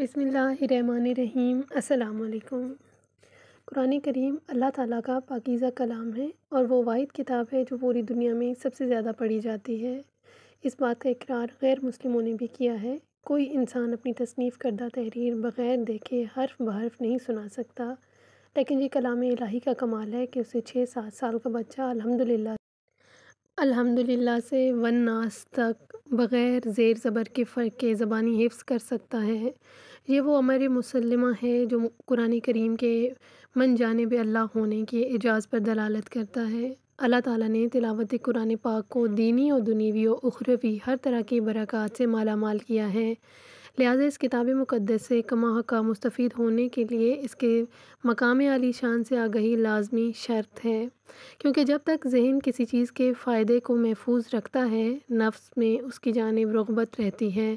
बिसमीम् अल्लाम कुरान करीम अल्लाह ताला का पाकिज़ा कलाम है और वो वाद किताब है जो पूरी दुनिया में सबसे ज़्यादा पढ़ी जाती है इस बात का इकरार गैर मुस्लिमों ने भी किया है कोई इंसान अपनी तसनीफ़ करदा तहरीर बग़ैर देखे हर्फ बहर्फ नहीं सुना सकता लेकिन ये कलाम इलाही का कमाल है कि उसे छः सात साल का बच्चा अलहमदिल्ला अलहमदिल्ला से वन नास तक बग़ैर ज़ेर ज़बर के फ़र्क के ज़बानी हिफ्स कर सकता है ये वो अमर मुसलमा है जो कुरान करीम के मन पर अल्लाह होने के एजाज़ पर दलालत करता है अल्लाह ताला ने तिलावत कुरान पाक को दीनी और दुनीवी और उखरवी हर तरह की बरक़ात से माला माल किया है लिहाजा इस किताब मुक़दस से कमा का मुस्तफ़ होने के लिए इसके मकाम आली शान से आगही लाजमी शर्त है क्योंकि जब तक जहन किसी चीज़ के फ़ायदे को महफूज रखता है नफ्स में उसकी जानब रगबत रहती है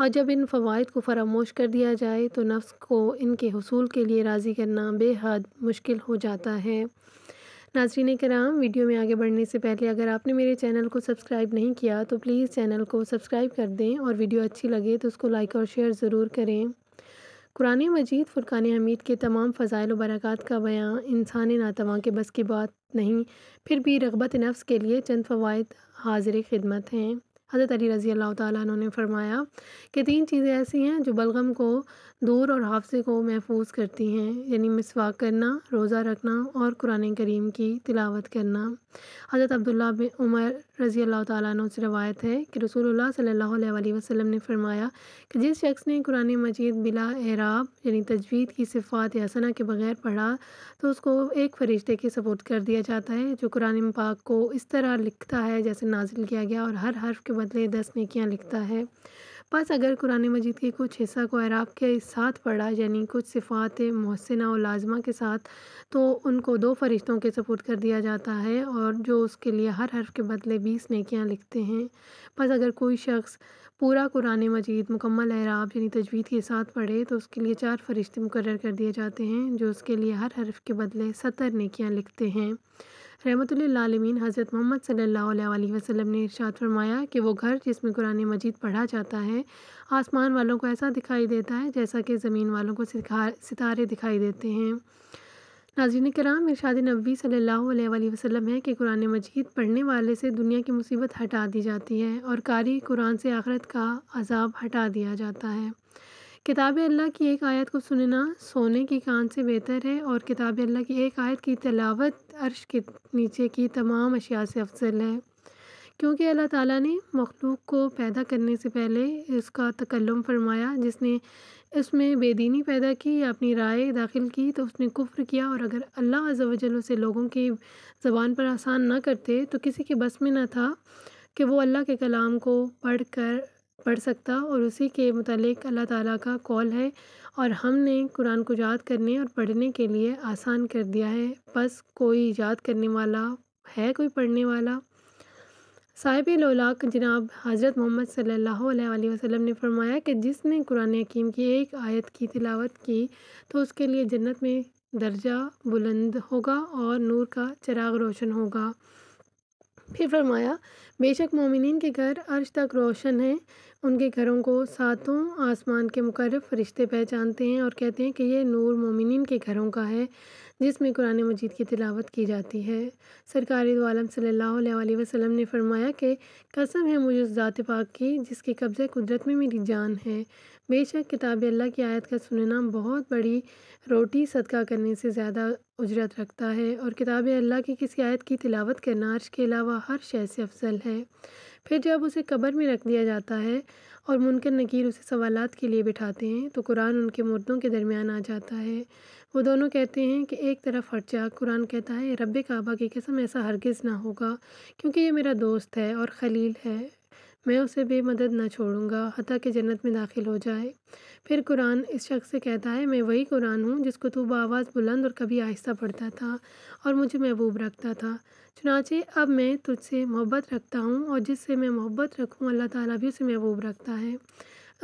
और जब इन फ़वाद को फरामोश कर दिया जाए तो नफ्स को इनके हसूल के लिए राज़ी करना बेहद मुश्किल हो जाता है नाजरीन कराम वीडियो में आगे बढ़ने से पहले अगर आपने मेरे चैनल को सब्सक्राइब नहीं किया तो प्लीज़ चैनल को सब्सक्राइब कर दें और वीडियो अच्छी लगे तो उसको लाइक और शेयर ज़रूर करें कुरान मजीद फ़ुरकान हमीद के तमाम फ़जाइल बरक़ात का बयाँ इंसान नातवा के बस की बात नहीं फिर भी रगबत नफ्स के लिए चंद फ़वाद हाजिर खिदमत हैं हज़रत अली रज़ी अल्लाह तुमने फरमाया कि तीन चीज़ें ऐसी हैं जो बलगम को दूर और हाफसे को महफूज करती हैं यानी मिसवाक करना रोज़ा रखना और कुरान करीम की तिलावत करना हज़रत अब्दुल्ला बिन उमर रज़ी अल्लाह तु से रवायत है कि रसूलुल्लाह सल्लल्लाहु अलैहि वसल्लम ने फरमाया कि जिस शख्स ने कुरान मजीद बिला एराब यानी तजवीद की सिफ़ात या सना के बगैर पढ़ा तो उसको एक फरिश्ते के सपोर्ट कर दिया जाता है जो कुरान पाक को इस तरह लिखता है जैसे नाजिल किया गया और हर हर्फ के बदले दस निकियाँ लिखता है बस अगर कुरान मजीद के कुछ हिस्सा को अराब के साथ पढ़ा यानी कुछ सिफ़ात महसिना और लाजमा के साथ तो उनको दो फरिश्तों के सपोर्ट कर दिया जाता है और जो उसके लिए हर हर्फ के बदले बीस नकियाँ लिखते हैं बस अगर कोई शख्स पूरा कुरान मजीद मुकम्मल अराब यानी तजवीद के साथ पढ़े तो उसके लिए चार फरिश्ते मुकर कर दिए जाते हैं जो उसके लिए हर हर्फ के बदले सत्तर नेकियाँ लिखते हैं रहमतमीन हज़रत मोहम्मद सल्ला वसलम ने इरशाद फरमाया कि वो घर जिसमें कुरान मजीद पढ़ा जाता है आसमान वालों को ऐसा दिखाई देता है जैसा कि ज़मीन वालों को सितारे दिखाई देते हैं नाजीन कराम इरशाद नबी सल्ला वसलम है कि कुरान मजीद पढ़ने वाले से दुनिया की मुसीबत हटा दी जाती है और कारी कुरान से आखरत का अजाब हटा दिया जाता है किताब अल्लाह की एक आयत को सुनना सोने की कान से बेहतर है और किताब अल्लाह की एक आयत की तलावत अर्श के नीचे की तमाम अशिया से अफजल है क्योंकि अल्लाह ताला ने मखलूक को पैदा करने से पहले इसका तकल्लम फरमाया जिसने इसमें बेदीनी पैदा की या अपनी राय दाखिल की तो उसने कुफ्र किया और अगर अल्लाह अजल से लोगों की ज़बान पर आसान ना करते तो किसी के बस में ना था कि वो अल्लाह के कलाम को पढ़ कर पढ़ सकता और उसी के मतलब अल्लाह ताला का कॉल है और हमने कुरान को याद करने और पढ़ने के लिए आसान कर दिया है बस कोई याद करने वाला है कोई पढ़ने वाला साहिब लोलाक जनाब हज़रत मोहम्मद सल्ला वसलम ने फरमाया कि जिसने कुरान हकीम की एक आयत की तिलावत की तो उसके लिए जन्नत में दर्जा बुलंद होगा और नूर का चिराग रोशन होगा फिर फरमाया बेशक मोमिन के घर अर्श तक रोशन हैं उनके घरों को सातों आसमान के मुकर फरिश्ते पहचानते हैं और कहते हैं कि यह नूर मोमिन के घरों का है जिसमें कुरान मजीद की तिलावत की जाती है सरकारी आलम सल्ला वसलम ने फरमाया कि कसम है मुझे उस ज़ात पाक की जिसके कब्ज़े कुदरत में मेरी जान है बेशक किताब अल्लाह की आयत का सुनना बहुत बड़ी रोटी सदका करने से ज़्यादा उजरत रखता है और किताब अल्लाह की किसी आयत की तिलावत करना अर्श के अलावा हर शय से अफजल है फिर जब उसे कबर में रख दिया जाता है और मुनकर नकीर उसे सवालात के लिए बिठाते हैं तो कुरान उनके मुर्दों के दरमियान आ जाता है वो दोनों कहते हैं कि एक तरफ हट जा कुरान कहता है रब काबा की कसम ऐसा हरगिज़ ना होगा क्योंकि ये मेरा दोस्त है और खलील है मैं उसे बेमदद न छोड़ूंगा हती कि जन्नत में दाखिल हो जाए फिर कुरान इस शख्स से कहता है मैं वही कुरान हूँ जिसको तू आवाज़ बुलंद और कभी आहिस्ता पढ़ता था और मुझे महबूब रखता था चुनाचे अब मैं तुझसे मोहब्बत रखता हूँ और जिससे मैं मोहब्बत रखूँ अल्लाह ताला भी उसे महबूब रखता है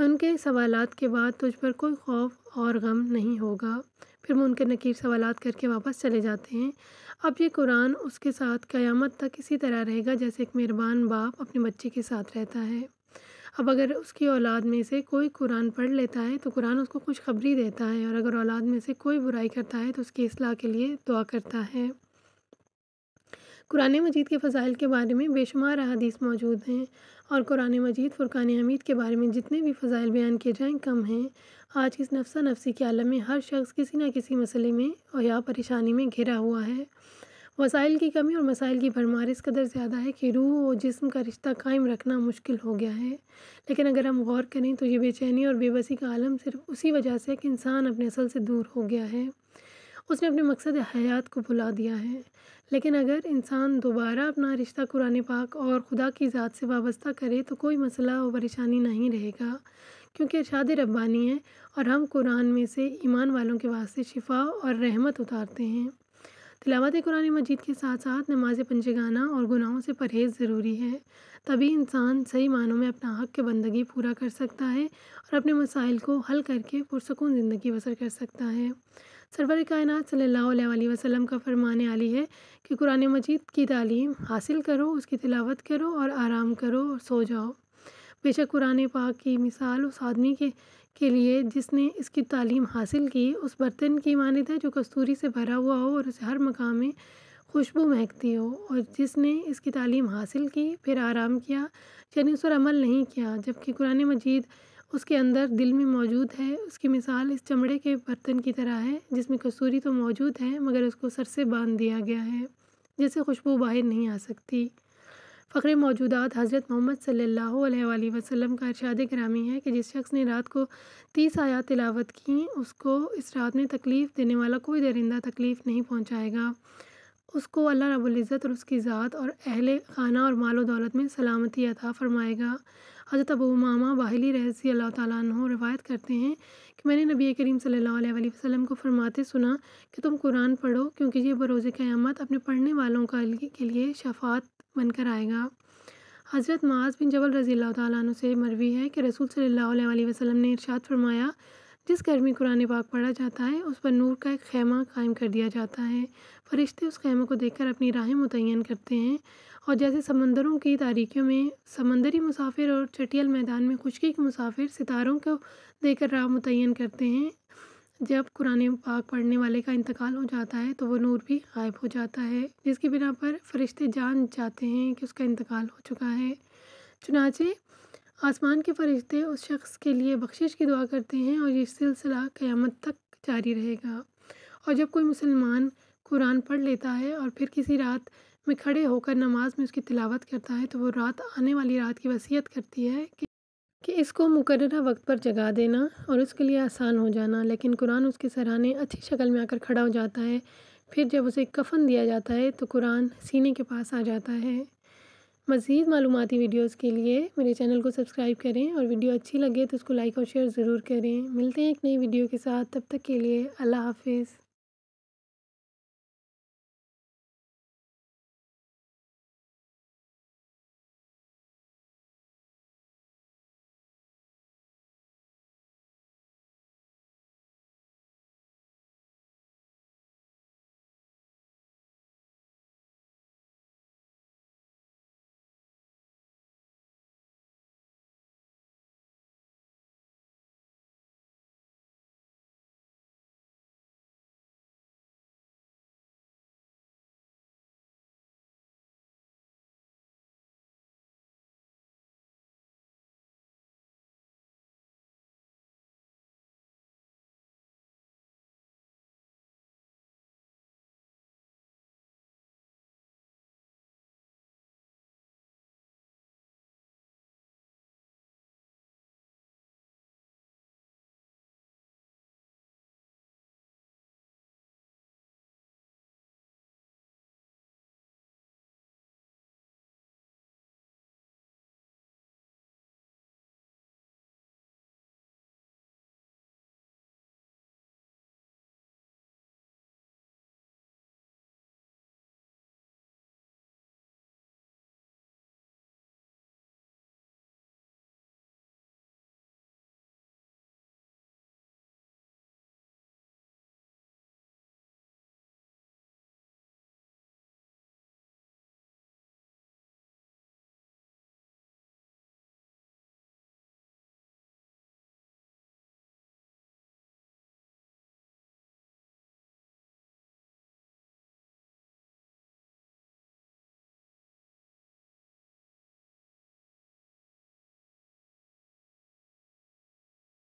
उनके सवालात के बाद तुझ पर कोई खौफ और गम नहीं होगा फिर वो उनके नकीब सवाल करके वापस चले जाते हैं अब ये कुरान उसके साथ क़यामत तक इसी तरह रहेगा जैसे एक मेहरबान बाप अपने बच्चे के साथ रहता है अब अगर उसकी औलाद में से कोई कुरान पढ़ लेता है तो कुरान उसको खुशखबरी देता है और अगर औलाद में से कोई बुराई करता है तो उसकी असलाह के लिए दुआ करता है कुरान मजीद के फ़ज़ाइल के बारे में बेशुमार अदीस मौजूद हैं और कुरान मजीद फ़ुरक़ान हमीद के बारे में जितने भी फ़ज़ाइल बयान किए जाएँ कम हैं आज इस नफसा नफसी के आलम में हर शख्स किसी न किसी मसले में और या परेशानी में घिरा हुआ है वसाइल की कमी और मसाइल की भरमार इस कदर ज़्यादा है कि रूह और जिसम का रिश्ता कायम रखना मुश्किल हो गया है लेकिन अगर हम गौर करें तो ये बेचैनी और बेबसी का आलम सिर्फ उसी वजह से है कि इंसान अपने असल से दूर हो गया है उसने अपने मकसद हयात को भुला दिया है लेकिन अगर इंसान दोबारा अपना रिश्ता कुरान पाक और खुदा की ज़ात से वाबस्ता करे तो कोई मसला और परेशानी नहीं रहेगा क्योंकि इरशाद रब्बानी है और हम कुरान में से ईमान वालों के वास्ते शिफा और रहमत उतारते हैं तिलावत कुरान मजीद के साथ साथ नमाज पंजगाना और गुनाहों से परहेज़ ज़रूरी है तभी इंसान सही मानों में अपना हक के बंदगी पूरा कर सकता है और अपने मसाइल को हल करके पुरसकून ज़िंदगी बसर कर सकता है सरवर कायन सल्ला वसलम का फरमाने आली है कि कुरान मजीद की तालीम हासिल करो उसकी तिलावत करो और आराम करो और सो जाओ बेशक कुरान पाक की मिसाल उस आदमी के के लिए जिसने इसकी तालीम हासिल की उस बर्तन की मानद है जो कस्तूरी से भरा हुआ हो और उसे हर मकाम में खुशबू महकती हो और जिसने इसकी तालीम हासिल की फिर आराम किया यानी उस पर अमल नहीं किया जबकि कुरान मजीद उसके अंदर दिल में मौजूद है उसकी मिसाल इस चमड़े के बर्तन की तरह है जिसमें कसूरी तो मौजूद है मगर उसको सर से बांध दिया गया है जिससे खुशबू बाहर नहीं आ सकती फ़ख्र मौजूदात हज़रत मोहम्मद सल्ला वसम का इरशाद करामी है कि जिस शख्स ने रात को तीस आयात तिलावत की उसको इस रात में तकलीफ़ देने वाला कोई दरिंदा तकलीफ़ नहीं पहुँचाएगा उसको अल्लाह रबुल्ज़त और उसकी ज़ात और अहल खाना और मालो दौलत में सलामती अता फ़रमाएगा हज़रत अबू मामा बाहली रहसी अल्लाह ताली रवायत करते हैं कि मैंने नबी करीम सलील वसम को फरमाते सुना कि तुम कुरान पढ़ो क्योंकि ये बरोज़ क़्यामत अपने पढ़ने वालों का के लिए शफात बनकर आएगा हज़रत माज बिन जबल रज़ी अल्लाह से मरवी है कि रसूल सल्ला वसलम ने इरशाद फरमाया जिस घर में कुरान पाक पढ़ा जाता है उस पर नूर का एक खैमा कायम कर दिया जाता है फरिश्ते उस खैमे को देखकर अपनी राहें मुतन करते हैं और जैसे समंदरों की तारीखियों में समंदरी मुसाफिर और चटियल मैदान में खुशकी के मुसाफिर सितारों को देखकर राह मुतन करते हैं जब कुरान पाक पढ़ने वाले का इंतकाल हो जाता है तो वो नूर भी गायब हो जाता है जिसकी बिना पर फरिश्ते जान जाते हैं कि उसका इंतकाल हो चुका है चुनाचे आसमान के फरिश्ते उस शख्स के लिए बख्शिश की दुआ करते हैं और ये सिलसिला क़्यामत तक जारी रहेगा और जब कोई मुसलमान कुरान पढ़ लेता है और फिर किसी रात में खड़े होकर नमाज में उसकी तिलावत करता है तो वो रात आने वाली रात की वसीयत करती है कि कि इसको मुकर वक्त पर जगा देना और उसके लिए आसान हो जाना लेकिन कुरान उसके सराहने अच्छी शक्ल में आकर खड़ा हो जाता है फिर जब उसे कफन दिया जाता है तो कुरान सीने के पास आ जाता है मज़ीद मालूमती वीडियोज़ के लिए मेरे चैनल को सब्सक्राइब करें और वीडियो अच्छी लगे तो उसको लाइक और शेयर ज़रूर करें मिलते हैं एक नई वीडियो के साथ तब तक के लिए अल्लाह हाफिज़